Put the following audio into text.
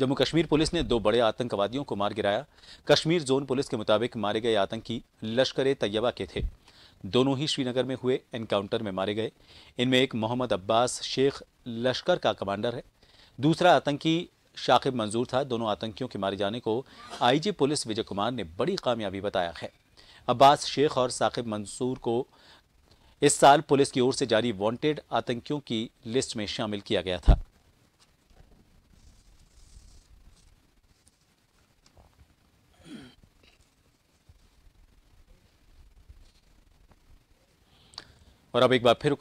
Jammu Kashmir police ने दो बड़े आतंकवादियों को मार गिराया कश्मीर जोन पुलिस के मुताबिक मारे गए आतंकी लश्कर ए तैयबा के थे दोनों ही श्रीनगर में हुए एनकाउंटर में मारे गए इनमें एक मोहम्मद अब्बास शेख लश्कर का कमांडर है दूसरा आतंकी शाकिब मंजूर था दोनों आतंकियों के मारे जाने को आईजी पुलिस विजय कुमार ने बड़ी कामयाबी बताया है अब्बास शेख और साकिब मंसूर को इस साल पुलिस की ओर से जारी वांटेड आतंकियों की लिस्ट में शामिल किया गया था और अब एक बार फिर